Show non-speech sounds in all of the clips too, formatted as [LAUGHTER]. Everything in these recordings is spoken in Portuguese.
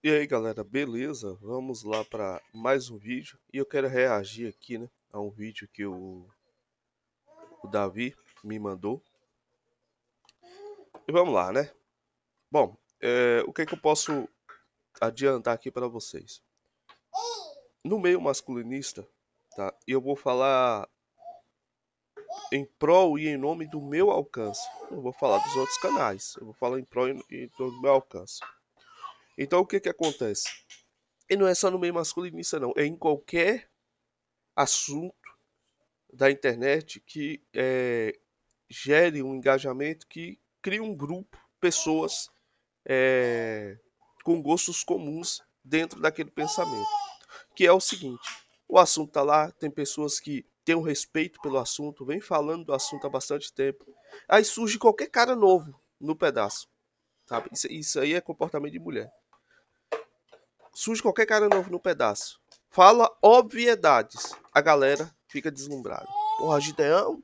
E aí galera, beleza? Vamos lá para mais um vídeo e eu quero reagir aqui né, a um vídeo que o, o Davi me mandou E vamos lá né Bom, é, o que, é que eu posso adiantar aqui para vocês No meio masculinista, tá? Eu vou falar em prol e em nome do meu alcance Não vou falar dos outros canais, eu vou falar em prol e em nome do meu alcance então o que, que acontece? E não é só no meio masculinista, não. É em qualquer assunto da internet que é, gere um engajamento que cria um grupo, pessoas é, com gostos comuns dentro daquele pensamento. Que é o seguinte: o assunto tá lá, tem pessoas que têm um respeito pelo assunto, vem falando do assunto há bastante tempo. Aí surge qualquer cara novo no pedaço. Sabe? Isso, isso aí é comportamento de mulher surge qualquer cara novo no pedaço. Fala obviedades. A galera fica deslumbrada. Porra, Gideão,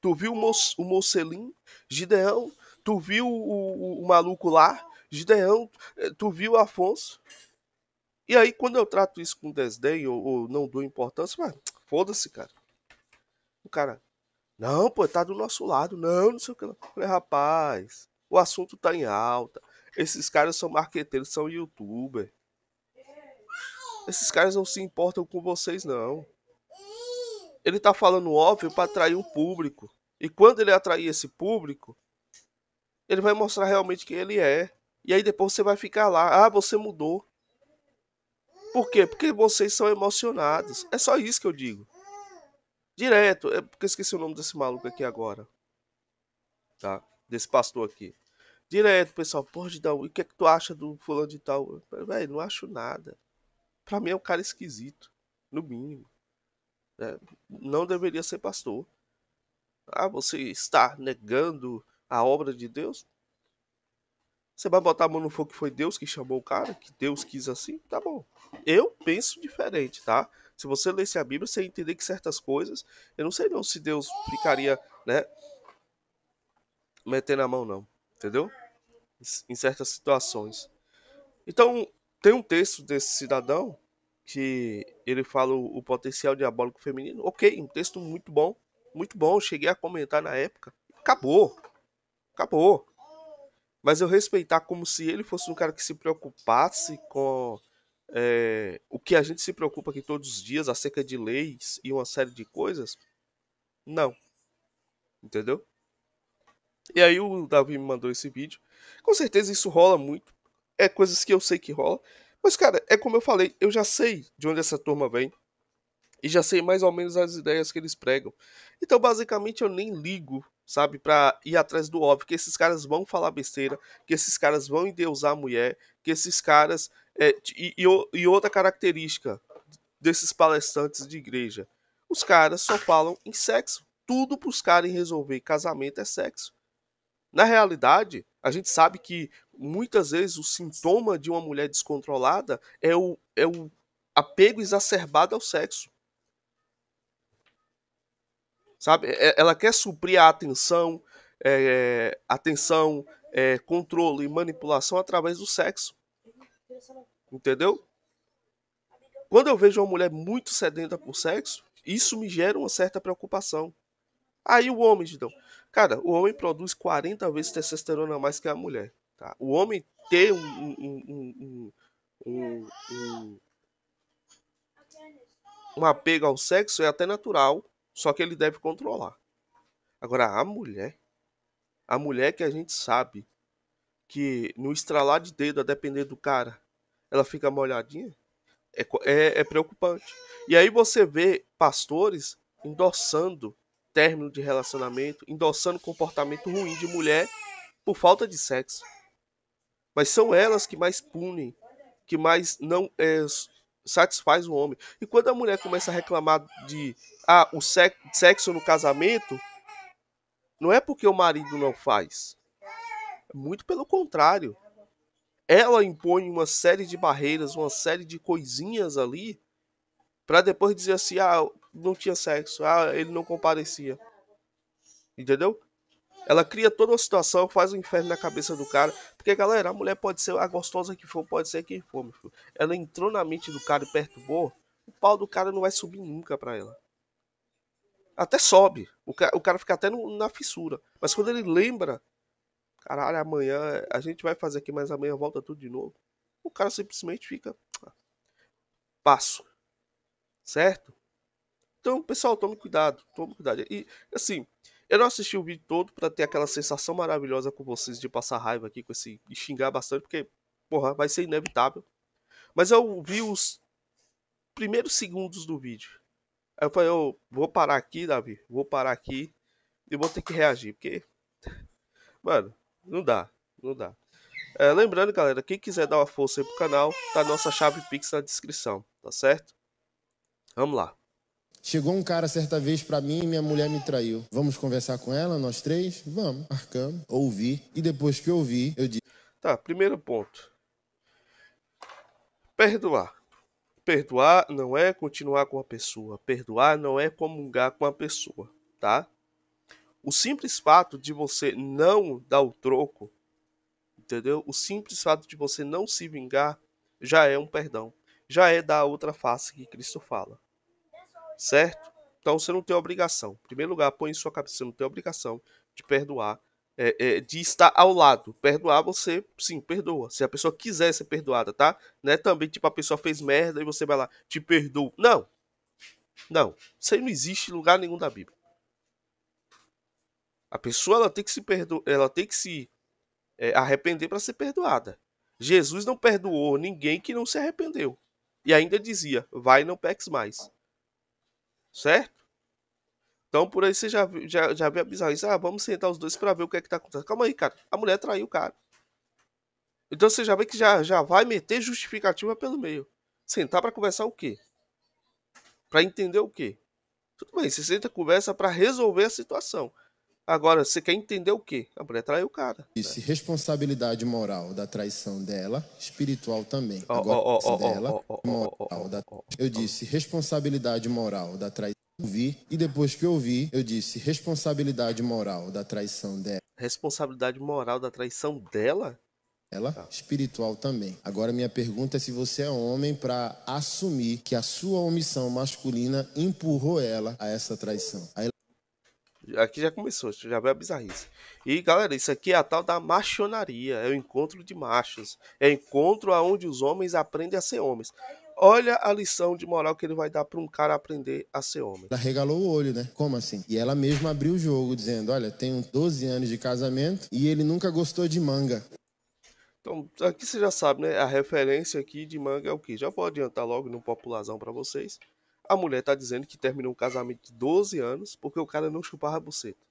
tu viu o, Mocelim? Gideão, tu viu o, o, o maluco lá? Gideão, eh, tu viu o Afonso? E aí, quando eu trato isso com desdém ou, ou não dou importância, mano, foda-se, cara. O cara, não, pô, tá do nosso lado, não, não sei o que. Eu falei, rapaz, o assunto tá em alta. Esses caras são marqueteiros, são youtuber. Esses caras não se importam com vocês, não. Ele tá falando óbvio para atrair um público. E quando ele atrair esse público, ele vai mostrar realmente quem ele é. E aí depois você vai ficar lá. Ah, você mudou. Por quê? Porque vocês são emocionados. É só isso que eu digo. Direto. É porque eu esqueci o nome desse maluco aqui agora. Tá? Desse pastor aqui. Direto, pessoal. Pode dar. O que é que tu acha do fulano de tal? Velho, não acho nada. Para mim é um cara esquisito, no mínimo. É, não deveria ser pastor. Ah, você está negando a obra de Deus? Você vai botar a mão no fogo que foi Deus que chamou o cara? Que Deus quis assim? Tá bom. Eu penso diferente, tá? Se você lesse a Bíblia, você ia entender que certas coisas. Eu não sei não se Deus ficaria, né? Metendo a mão, não. Entendeu? Em certas situações. Então, tem um texto desse cidadão que ele fala o, o potencial diabólico feminino. Ok, um texto muito bom, muito bom. Cheguei a comentar na época. Acabou, acabou. Mas eu respeitar como se ele fosse um cara que se preocupasse com é, o que a gente se preocupa aqui todos os dias acerca de leis e uma série de coisas. Não, entendeu? E aí o Davi me mandou esse vídeo. Com certeza isso rola muito é coisas que eu sei que rola. Mas, cara, é como eu falei, eu já sei de onde essa turma vem. E já sei mais ou menos as ideias que eles pregam. Então, basicamente, eu nem ligo, sabe, pra ir atrás do óbvio. Que esses caras vão falar besteira, que esses caras vão endeusar a mulher, que esses caras. É, e, e, e outra característica desses palestrantes de igreja: os caras só falam em sexo. Tudo pros caras resolver casamento é sexo. Na realidade, a gente sabe que muitas vezes o sintoma de uma mulher descontrolada é o, é o apego exacerbado ao sexo. Sabe? É, ela quer suprir a atenção, é, atenção, é, controle e manipulação através do sexo. Entendeu? Quando eu vejo uma mulher muito sedenta por sexo, isso me gera uma certa preocupação. Aí o homem, então, Cara, o homem produz 40 vezes testosterona a mais que a mulher. Tá? O homem ter um, um, um, um, um apego ao sexo é até natural, só que ele deve controlar. Agora, a mulher, a mulher que a gente sabe que no estralar de dedo, a depender do cara, ela fica molhadinha, é, é, é preocupante. E aí você vê pastores endossando término de relacionamento, endossando comportamento ruim de mulher por falta de sexo. Mas são elas que mais punem, que mais não é, satisfaz o homem. E quando a mulher começa a reclamar de ah, o sexo no casamento, não é porque o marido não faz. Muito pelo contrário. Ela impõe uma série de barreiras, uma série de coisinhas ali, para depois dizer assim: ah, não tinha sexo, ah, ele não comparecia. Entendeu? Ela cria toda uma situação, faz um inferno na cabeça do cara. Porque, galera, a mulher pode ser a gostosa que for, pode ser quem for, meu filho. Ela entrou na mente do cara e perturbou, o pau do cara não vai subir nunca pra ela. Até sobe. O, o cara fica até no, na fissura. Mas quando ele lembra, caralho, amanhã a gente vai fazer aqui, mas amanhã volta tudo de novo. O cara simplesmente fica. Ah, passo. Certo? Então, pessoal, tome cuidado, tome cuidado. E assim, eu não assisti o vídeo todo para ter aquela sensação maravilhosa com vocês de passar raiva aqui com esse e xingar bastante, porque porra, vai ser inevitável. Mas eu vi os primeiros segundos do vídeo. Aí eu falei, eu vou parar aqui, Davi, vou parar aqui e vou ter que reagir, porque mano, não dá, não dá. É, lembrando, galera, quem quiser dar uma força aí pro canal, tá a nossa chave Pix na descrição, tá certo? Vamos lá. Chegou um cara certa vez para mim e minha mulher me traiu. Vamos conversar com ela, nós três? Vamos. Marcamos, ouvi. E depois que ouvi, eu disse. Tá, primeiro ponto. Perdoar. Perdoar não é continuar com a pessoa. Perdoar não é comungar com a pessoa, tá? O simples fato de você não dar o troco, entendeu? O simples fato de você não se vingar já é um perdão. Já é da outra face que Cristo fala certo? Então você não tem obrigação. Em primeiro lugar, põe em sua cabeça, você não tem obrigação de perdoar, é, é, de estar ao lado. Perdoar você, sim, perdoa. Se a pessoa quiser ser perdoada, tá? Não é também tipo a pessoa fez merda e você vai lá, te perdoa. Não. Não. Isso aí não existe em lugar nenhum da Bíblia. A pessoa ela tem que se perdoar, ela tem que se é, arrepender para ser perdoada. Jesus não perdoou ninguém que não se arrependeu. E ainda dizia: vai, não peques mais certo? Então por aí você já, já, já vê a bizarrice. Ah, vamos sentar os dois para ver o que é que tá acontecendo. Calma aí, cara. A mulher traiu o cara. Então você já vê que já, já vai meter justificativa pelo meio. Sentar para conversar o quê? Para entender o quê? Tudo bem, você senta conversa para resolver a situação. Agora, você quer entender o quê? A mulher traiu o cara. Disse né? responsabilidade moral da traição dela, espiritual também. Agora, dela, Eu disse responsabilidade moral da traição. vi e depois que eu vi eu disse responsabilidade moral da traição dela. Responsabilidade moral da traição dela? Ela, ah. espiritual também. Agora, minha pergunta é se você é homem para assumir que a sua omissão masculina empurrou ela a essa traição. Aí Aqui já começou, já veio é a bizarrice. E galera, isso aqui é a tal da machonaria, é o encontro de machos, é o encontro aonde os homens aprendem a ser homens. Olha a lição de moral que ele vai dar para um cara aprender a ser homem. Ela regalou o olho, né? Como assim? E ela mesma abriu o jogo dizendo: "Olha, tenho 12 anos de casamento e ele nunca gostou de manga". Então, aqui você já sabe, né? A referência aqui de manga é o que? Já vou adiantar logo no popularzão para vocês. A mulher tá dizendo que terminou um casamento de 12 anos porque o cara não chupava a buceta.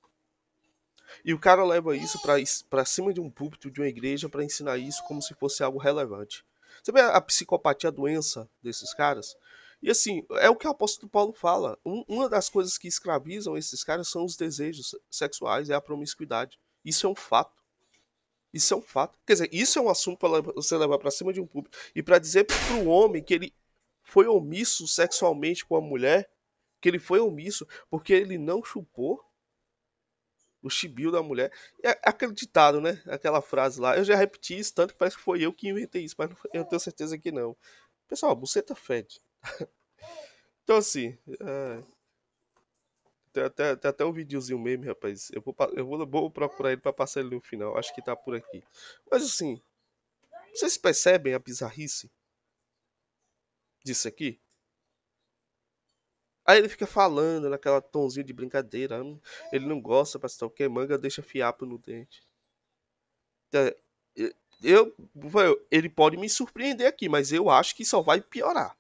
E o cara leva isso para cima de um púlpito de uma igreja para ensinar isso como se fosse algo relevante. Você vê a psicopatia, a doença desses caras? E assim, é o que o apóstolo Paulo fala. Um, uma das coisas que escravizam esses caras são os desejos sexuais, é a promiscuidade. Isso é um fato. Isso é um fato. Quer dizer, isso é um assunto para você levar para cima de um público e para dizer para o homem que ele foi omisso sexualmente com a mulher, que ele foi omisso porque ele não chupou o chibio da mulher. é aquele ditado, né? Aquela frase lá. Eu já repeti isso tanto que parece que foi eu que inventei isso, mas eu tenho certeza que não. Pessoal, a buceta fede. [LAUGHS] então, assim. É... Tem, até, tem até um videozinho meme, rapaz. Eu vou, eu vou, vou procurar ele para passar ele no final. Acho que tá por aqui. Mas, assim. Vocês percebem a bizarrice? disso aqui? Aí ele fica falando naquela tonzinha de brincadeira. Hum, ele não gosta, pastor, porque manga deixa fiapo no dente. Tá, eu, ele pode me surpreender aqui, mas eu acho que só vai piorar.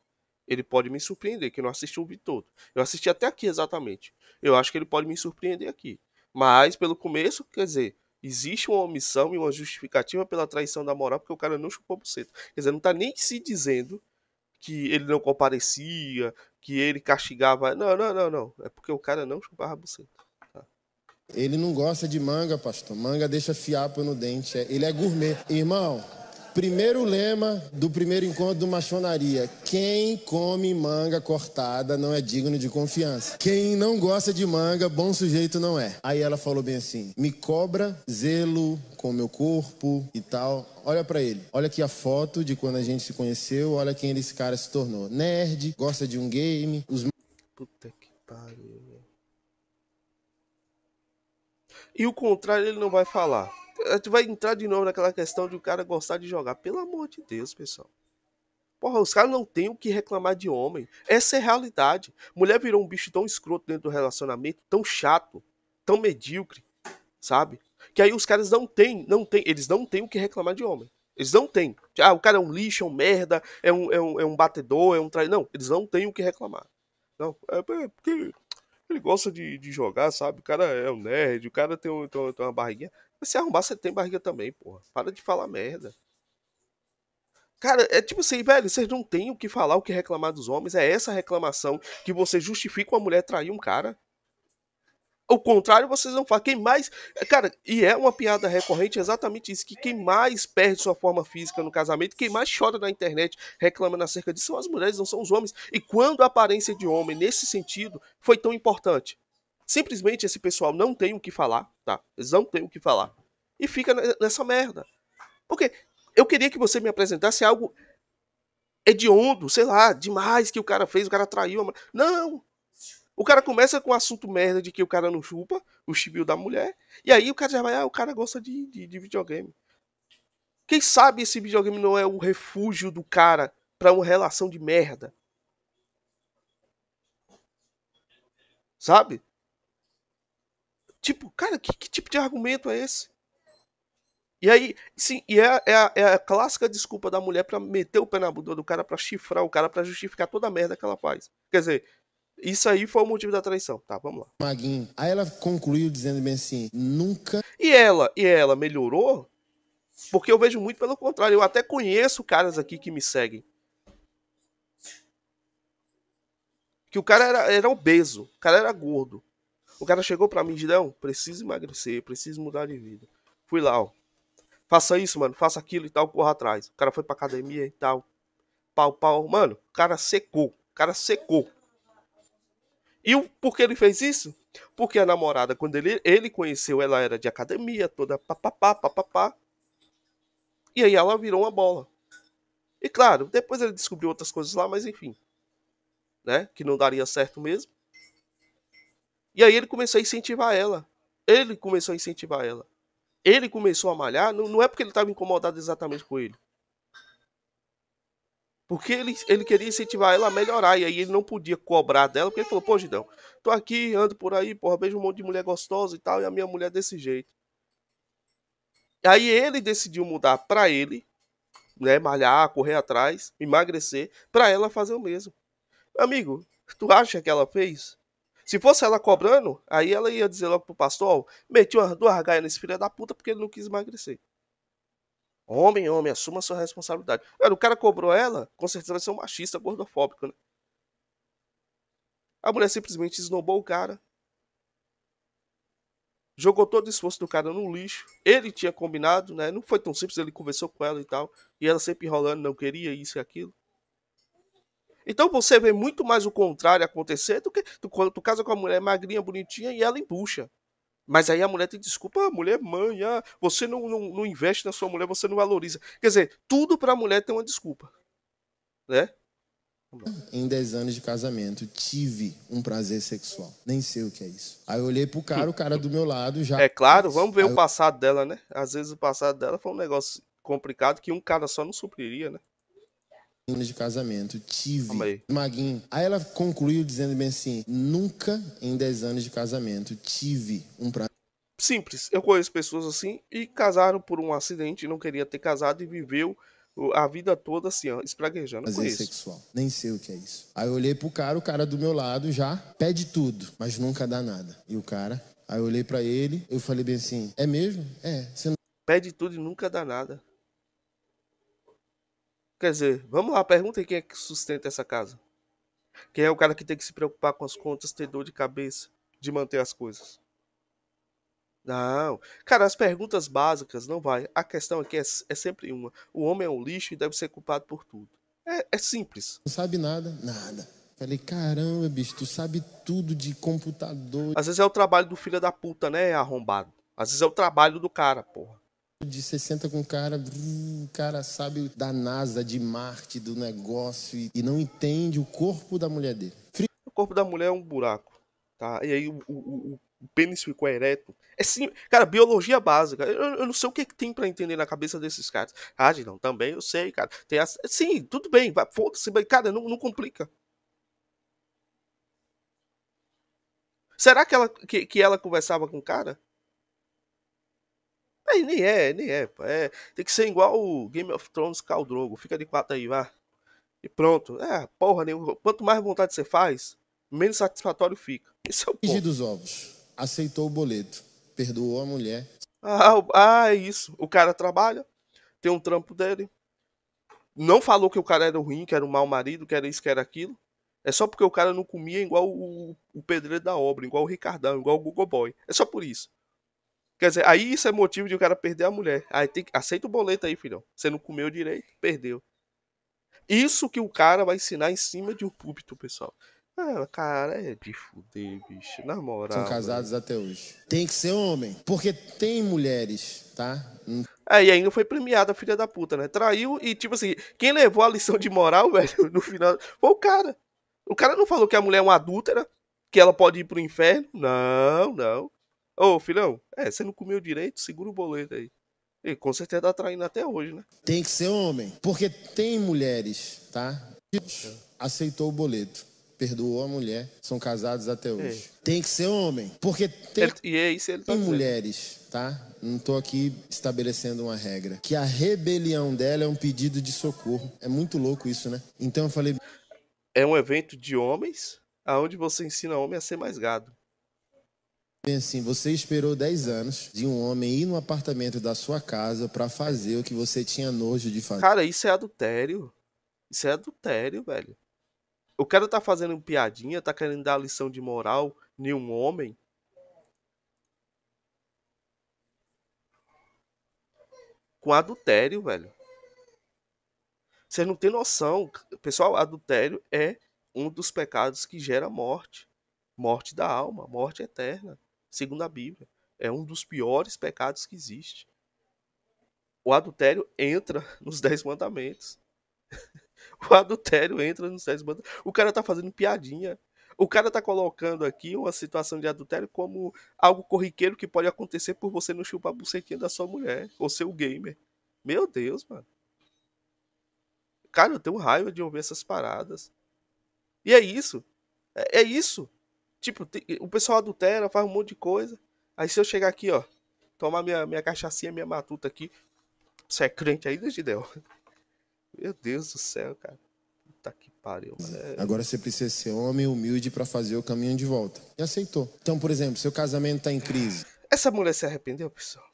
Ele pode me surpreender, que eu não assisti o vídeo todo. Eu assisti até aqui exatamente. Eu acho que ele pode me surpreender aqui. Mas, pelo começo, quer dizer, existe uma omissão e uma justificativa pela traição da moral, porque o cara não chupou buceta. Quer dizer, não tá nem se dizendo que ele não comparecia, que ele castigava. Não, não, não, não. É porque o cara não chupava a buceta. Tá? Ele não gosta de manga, pastor. Manga deixa fiapo no dente. É, ele é gourmet. Irmão, Primeiro lema do primeiro encontro do Machonaria: quem come manga cortada não é digno de confiança. Quem não gosta de manga, bom sujeito não é. Aí ela falou bem assim: me cobra zelo com o meu corpo e tal. Olha para ele. Olha aqui a foto de quando a gente se conheceu. Olha quem esse cara se tornou. Nerd, gosta de um game. Os... Puta que pariu. E o contrário ele não vai falar. A eh, gente vai entrar de novo naquela questão de o cara gostar de jogar. Pelo amor de Deus, pessoal. Porra, os caras não têm o que reclamar de homem. Essa é a realidade. Mulher virou um bicho tão escroto dentro do relacionamento, tão chato, tão medíocre, sabe? Que aí os caras não têm, não têm, eles não têm o que reclamar de homem. Eles não têm. Ah, o cara é um lixo, é um merda, é um, é um, é um batedor, é um traidor. Não, eles não têm o que reclamar. Não, é, é porque ele gosta de, de jogar, sabe? O cara é um nerd, o cara tem, um, tem, uma barriguinha. Mas se arrumar, você tem barriga também, porra. Para de falar merda. Cara, é tipo assim, velho, vocês não têm o que falar, o que reclamar dos homens. É essa reclamação que você justifica uma mulher trair um cara. O contrário vocês vão falar Quem mais. Cara, e é uma piada recorrente exatamente isso: que quem mais perde sua forma física no casamento, quem mais chora na internet reclamando acerca disso são as mulheres, não são os homens. E quando a aparência de homem, nesse sentido, foi tão importante? Simplesmente esse pessoal não tem o que falar, tá? Eles não têm o que falar. E fica nessa merda. Porque eu queria que você me apresentasse algo hediondo, sei lá, demais que o cara fez, o cara traiu. Não! O cara começa com o um assunto merda de que o cara não chupa o chibio da mulher. E aí o cara já vai, ah, o cara gosta de, de, de videogame. Quem sabe esse videogame não é o refúgio do cara para uma relação de merda? Sabe? Tipo, cara, que, que tipo de argumento é esse? E aí, sim, e é, é, a, é a clássica desculpa da mulher para meter o pé na bunda do cara, para chifrar o cara, para justificar toda a merda que ela faz. Quer dizer, isso aí foi o motivo da traição. Tá, vamos lá. Maguinho. Aí ela concluiu dizendo bem assim: nunca. E ela, e ela melhorou? Porque eu vejo muito pelo contrário. Eu até conheço caras aqui que me seguem. Que o cara era, era obeso, o cara era gordo. O cara chegou pra mim e disse: Não, preciso emagrecer, preciso mudar de vida. Fui lá, ó. Faça isso, mano, faça aquilo e tal, corra atrás. O cara foi pra academia e tal. Pau, pau. Mano, o cara secou. O cara secou. E o, por que ele fez isso? Porque a namorada, quando ele, ele conheceu, ela era de academia, toda papapá, papapá. E aí ela virou uma bola. E claro, depois ele descobriu outras coisas lá, mas enfim. Né? Que não daria certo mesmo. E aí ele começou a incentivar ela. Ele começou a incentivar ela. Ele começou a malhar, não, não é porque ele estava incomodado exatamente com ele. Porque ele, ele queria incentivar ela a melhorar. E aí ele não podia cobrar dela, porque ele falou, pô, Gidão, tô aqui, ando por aí, porra, vejo um monte de mulher gostosa e tal, e a minha mulher é desse jeito. Aí ele decidiu mudar pra ele, né? Malhar, correr atrás, emagrecer, pra ela fazer o mesmo. Amigo, tu acha que ela fez? Se fosse ela cobrando, aí ela ia dizer logo pro pastor, ó, meti umas duas gaias nesse filho da puta porque ele não quis emagrecer. Homem, homem, assuma sua responsabilidade. Cara, o cara cobrou ela, com certeza vai ser um machista gordofóbico, né? A mulher simplesmente esnobou o cara. Jogou todo o esforço do cara no lixo. Ele tinha combinado, né? Não foi tão simples, ele conversou com ela e tal. E ela sempre enrolando, não queria isso e aquilo. Então você vê muito mais o contrário acontecer do que tu, tu casa com a mulher magrinha, bonitinha e ela embucha. Mas aí a mulher te desculpa, a ah, mulher mãe, ah, você não, não, não, investe na sua mulher, você não valoriza. Quer dizer, tudo para a mulher tem uma desculpa. Né? Em 10 anos de casamento, tive um prazer sexual. Nem sei o que é isso. Aí eu olhei pro cara, o cara do meu lado já. É claro, vamos ver aí o passado eu... dela, né? Às vezes o passado dela foi um negócio complicado que um cara só não supriria, né? de casamento. Tive. Maguinho. Aí ela concluiu dizendo bem assim: nunca em 10 anos de casamento tive um prazer. Simples. Eu conheço pessoas assim e casaram por um acidente, não queria ter casado e viveu a vida toda assim, ó, espraguejando. Prazer é sexual. Nem sei o que é isso. Aí eu olhei pro cara, o cara do meu lado já pede tudo, mas nunca dá nada. E o cara, aí eu olhei para ele, eu falei bem assim: é mesmo? É. Você não... Pede tudo e nunca dá nada. Quer dizer, vamos lá, aí quem é que sustenta essa casa. Quem é o cara que tem que se preocupar com as contas, ter dor de cabeça, de manter as coisas. Não. Cara, as perguntas básicas não vai. A questão aqui é, é sempre uma. O homem é um lixo e deve ser culpado por tudo. É, é simples. Não sabe nada? Nada. Falei, caramba, bicho, tu sabe tudo de computador. Às vezes é o trabalho do filho da puta, né, arrombado. Às vezes é o trabalho do cara, porra de 60 com o cara, o cara sabe da NASA, de Marte, do negócio e não entende o corpo da mulher dele. O corpo da mulher é um buraco, tá? E aí o, o, o pênis ficou ereto. É sim, cara, biologia básica. Eu, eu não sei o que, é que tem para entender na cabeça desses caras. Ah, não, também eu sei, cara. Tem as... Sim, tudo bem, foda-se, cara, não, não complica. Será que ela, que, que ela conversava com o cara? Aí nem é, nem é, é. Tem que ser igual o Game of Thrones Caldrogo. Fica de quatro aí, vá. E pronto. É, porra nem Quanto mais vontade você faz, menos satisfatório fica. Esse é o ponto. dos ovos. Aceitou o boleto. Perdoou a mulher. Ah, ah, é isso. O cara trabalha, tem um trampo dele. Não falou que o cara era ruim, que era um mau marido, que era isso, que era aquilo. É só porque o cara não comia igual o, o pedreiro da obra, igual o Ricardão, igual o Google Boy. É só por isso. Quer dizer, aí isso é motivo de o cara perder a mulher. Aí tem que... aceita o boleto aí, filhão. Você não comeu direito, perdeu. Isso que o cara vai ensinar em cima de um púlpito, pessoal. Ah, cara, é de fuder, bicho. Na moral. São casados mano. até hoje. Tem que ser homem. Porque tem mulheres, tá? Hum. É, e ainda foi premiada a filha da puta, né? Traiu e, tipo assim, quem levou a lição de moral, [LAUGHS] velho, no final, foi o cara. O cara não falou que a mulher é uma adúltera, que ela pode ir pro inferno. Não, não. Ô, filhão, é, você não comeu direito, segura o boleto aí. E com certeza tá traindo até hoje, né? Tem que ser homem, porque tem mulheres, tá? Aceitou o boleto, perdoou a mulher, são casados até é. hoje. É. Tem que ser homem, porque tem, ele, e é isso ele tá tem mulheres, tá? Não tô aqui estabelecendo uma regra. Que a rebelião dela é um pedido de socorro. É muito louco isso, né? Então eu falei... É um evento de homens, aonde você ensina homem a ser mais gado. Bem assim, você esperou 10 anos de um homem ir no apartamento da sua casa para fazer o que você tinha nojo de fazer. Cara, isso é adultério. Isso é adultério, velho. O cara tá fazendo piadinha, tá querendo dar lição de moral em um homem. Com adultério, velho. Você não tem noção. Pessoal, adultério é um dos pecados que gera morte. Morte da alma, morte eterna segundo a Bíblia. É um dos piores pecados que existe. O adultério entra nos dez mandamentos. [LAUGHS] o adultério entra nos dez mandamentos. O cara tá fazendo piadinha. O cara tá colocando aqui uma situação de adultério como algo corriqueiro que pode acontecer por você não chupar a bucetinha da sua mulher ou seu gamer. Meu Deus, mano. Cara, eu tenho raiva de ouvir essas paradas. E é isso. É, é isso. Tipo, o pessoal adultera, faz um monte de coisa. Aí se eu chegar aqui, ó, tomar minha, minha cachaçinha, minha matuta aqui. Você é crente ainda, Gidel? [LAUGHS] Meu Deus do céu, cara. Puta que pariu. É... Agora você precisa ser homem humilde para fazer o caminho de volta. E aceitou. Então, por exemplo, seu casamento tá em crise. Essa mulher se arrependeu, pessoal?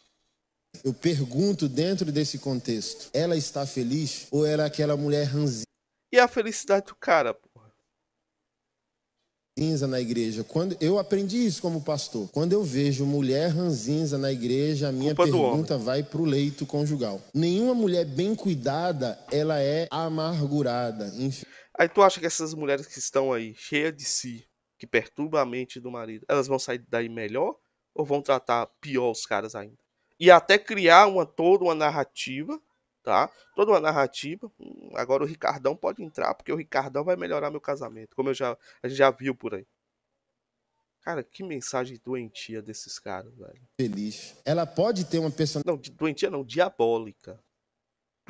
Eu pergunto dentro desse contexto, ela está feliz ou era é aquela mulher ranzinha? E a felicidade do cara, pô? ranzinza na igreja. Quando eu aprendi isso como pastor. Quando eu vejo mulher ranzinza na igreja, a minha Culpa pergunta vai pro leito conjugal. Nenhuma mulher bem cuidada, ela é amargurada. Enfim. Aí tu acha que essas mulheres que estão aí cheias de si, que perturba a mente do marido, elas vão sair daí melhor ou vão tratar pior os caras ainda? E até criar uma toda uma narrativa tá? Toda uma narrativa. Agora o Ricardão pode entrar, porque o Ricardão vai melhorar meu casamento, como eu já, a gente já viu por aí. Cara, que mensagem doentia desses caras, velho. Feliz. Ela pode ter uma personalidade. Não, doentia não, diabólica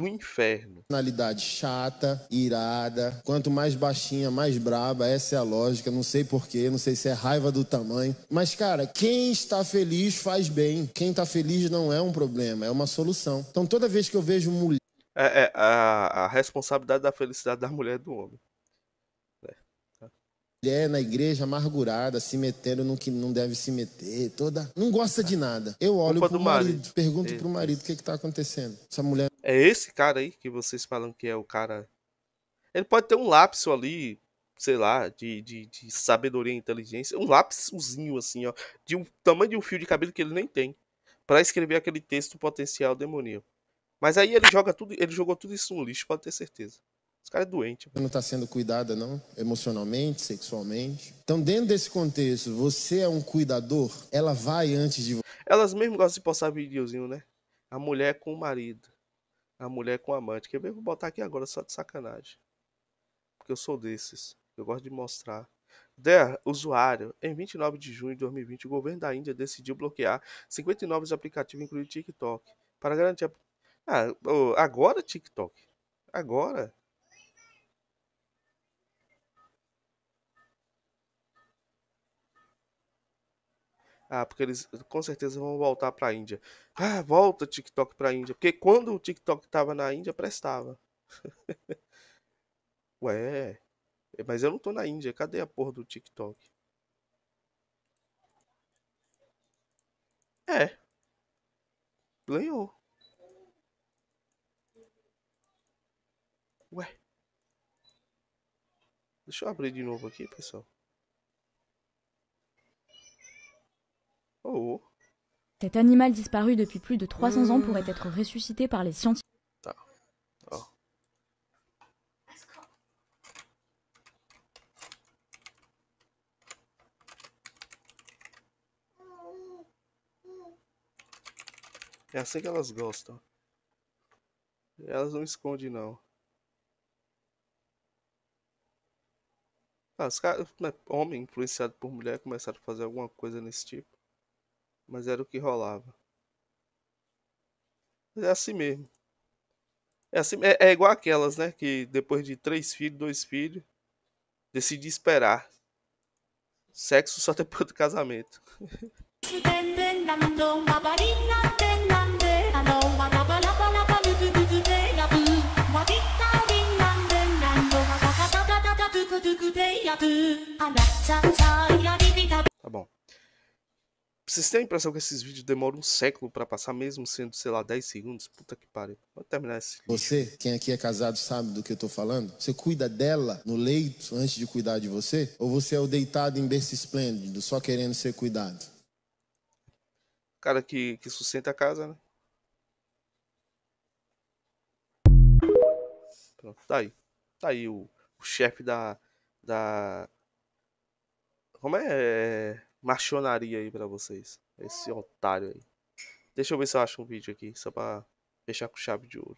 do inferno. Personalidade chata, irada, quanto mais baixinha, mais braba, essa é a lógica, não sei porquê, não sei se é raiva do tamanho. Mas, cara, quem está feliz faz bem, quem está feliz não é um problema, é uma solução. Então, toda vez que eu vejo mulher. É, é a, a responsabilidade da felicidade da mulher é do homem mulher na igreja amargurada, se metendo no que não deve se meter, toda. Não gosta de nada. Eu olho Opa pro marido, marido, pergunto é. pro marido o que, que tá acontecendo. Essa mulher. É esse cara aí que vocês falam que é o cara. Ele pode ter um lápis ali, sei lá, de, de, de sabedoria e inteligência. Um lápiszinho assim, ó. De um tamanho de um fio de cabelo que ele nem tem. para escrever aquele texto potencial demoníaco. Mas aí ele joga tudo, ele jogou tudo isso no lixo, pode ter certeza. Os caras é doente. Não está sendo cuidada, não? Emocionalmente, sexualmente. Então, dentro desse contexto, você é um cuidador? Ela vai antes de você. Elas mesmo gostam de postar videozinho, né? A mulher com o marido. A mulher com o amante. Quer ver? vou botar aqui agora só de sacanagem. Porque eu sou desses. Eu gosto de mostrar. Der, usuário, em 29 de junho de 2020, o governo da Índia decidiu bloquear 59 aplicativos, incluindo TikTok, para garantir. A... Ah, agora TikTok. Agora? Ah, porque eles com certeza vão voltar para a Índia. Ah, volta TikTok para a Índia. Porque quando o TikTok estava na Índia, prestava. [LAUGHS] Ué, mas eu não estou na Índia. Cadê a porra do TikTok? É. Ganhou. Ué. Deixa eu abrir de novo aqui, pessoal. Oh, oh. Cet animal disparu depuis plus de 300 ans pourrait être ressuscité par les scientifiques. Ah. Oh. É assim que elas gostam. Elas não escondem, não. Ah, os caras, homem influenciado por mulher, começaram a fazer alguma coisa nesse tipo. mas era o que rolava. Mas é assim mesmo. É, assim, é, é igual aquelas, né? Que depois de três filhos, dois filhos, decidi esperar. Sexo só depois do casamento. [LAUGHS] Vocês têm a impressão que esses vídeos demoram um século para passar, mesmo sendo, sei lá, 10 segundos? Puta que pariu. vou terminar esse. Lixo. Você, quem aqui é casado, sabe do que eu tô falando? Você cuida dela no leito antes de cuidar de você? Ou você é o deitado em berço esplêndido, só querendo ser cuidado? Cara que, que sustenta a casa, né? Pronto, tá aí. Tá aí o, o chefe da. da. Como é? é machonaria aí pra vocês. Esse otário aí. Deixa eu ver se eu acho um vídeo aqui, só pra fechar com chave de ouro.